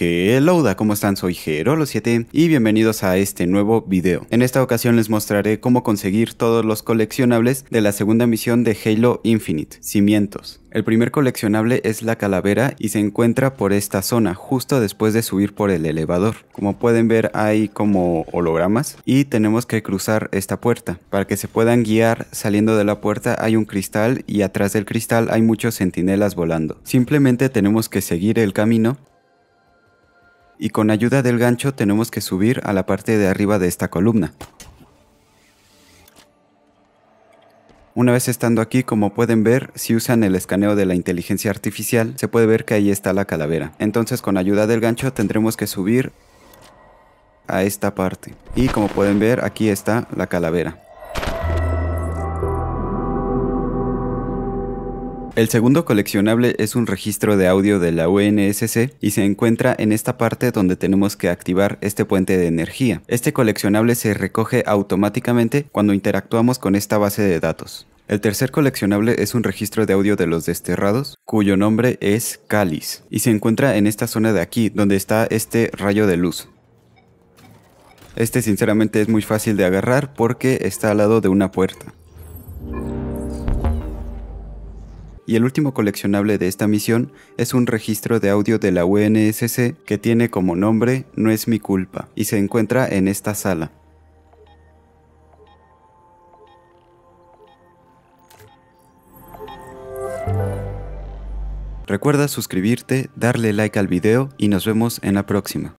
Hello, ¿cómo están? Soy Gerolo7 y bienvenidos a este nuevo video. En esta ocasión les mostraré cómo conseguir todos los coleccionables de la segunda misión de Halo Infinite, Cimientos. El primer coleccionable es la calavera y se encuentra por esta zona, justo después de subir por el elevador. Como pueden ver hay como hologramas y tenemos que cruzar esta puerta. Para que se puedan guiar saliendo de la puerta hay un cristal y atrás del cristal hay muchos centinelas volando. Simplemente tenemos que seguir el camino y con ayuda del gancho tenemos que subir a la parte de arriba de esta columna. Una vez estando aquí, como pueden ver, si usan el escaneo de la inteligencia artificial, se puede ver que ahí está la calavera. Entonces con ayuda del gancho tendremos que subir a esta parte. Y como pueden ver, aquí está la calavera. El segundo coleccionable es un registro de audio de la UNSC y se encuentra en esta parte donde tenemos que activar este puente de energía. Este coleccionable se recoge automáticamente cuando interactuamos con esta base de datos. El tercer coleccionable es un registro de audio de los desterrados, cuyo nombre es Cáliz, y se encuentra en esta zona de aquí, donde está este rayo de luz. Este sinceramente es muy fácil de agarrar porque está al lado de una puerta. y el último coleccionable de esta misión es un registro de audio de la UNSC que tiene como nombre No es mi culpa y se encuentra en esta sala. Recuerda suscribirte, darle like al video y nos vemos en la próxima.